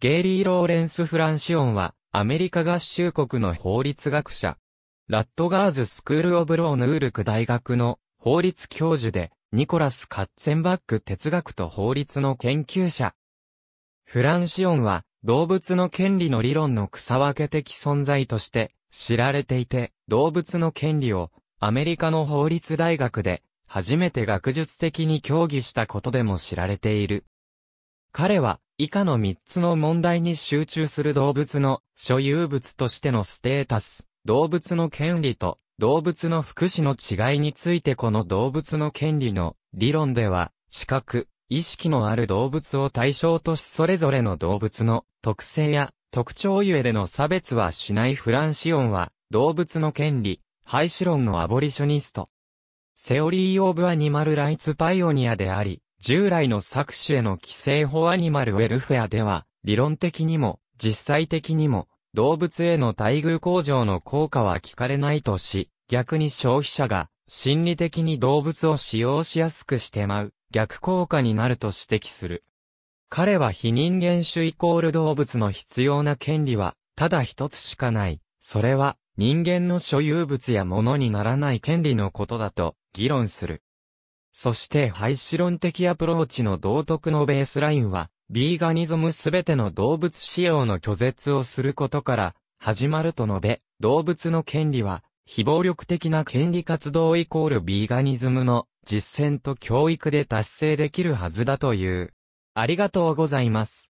ゲイリー・ローレンス・フランシオンは、アメリカ合衆国の法律学者。ラットガーズ・スクール・オブ・ロー・ヌールク大学の法律教授で、ニコラス・カッツェンバック哲学と法律の研究者。フランシオンは、動物の権利の理論の草分け的存在として知られていて、動物の権利をアメリカの法律大学で初めて学術的に協議したことでも知られている。彼は以下の3つの問題に集中する動物の所有物としてのステータス、動物の権利と動物の福祉の違いについてこの動物の権利の理論では、知覚、意識のある動物を対象としそれぞれの動物の特性や特徴ゆえでの差別はしないフランシオンは動物の権利、廃止論のアボリショニスト。セオリー・オブ・アニマル・ライツ・パイオニアであり、従来の作取への規制法アニマルウェルフェアでは、理論的にも、実際的にも、動物への待遇向上の効果は聞かれないとし、逆に消費者が、心理的に動物を使用しやすくしてまう、逆効果になると指摘する。彼は非人間種イコール動物の必要な権利は、ただ一つしかない。それは、人間の所有物や物にならない権利のことだと、議論する。そして廃止論的アプローチの道徳のベースラインは、ビーガニズムすべての動物使用の拒絶をすることから、始まると述べ、動物の権利は、非暴力的な権利活動イコールビーガニズムの実践と教育で達成できるはずだという。ありがとうございます。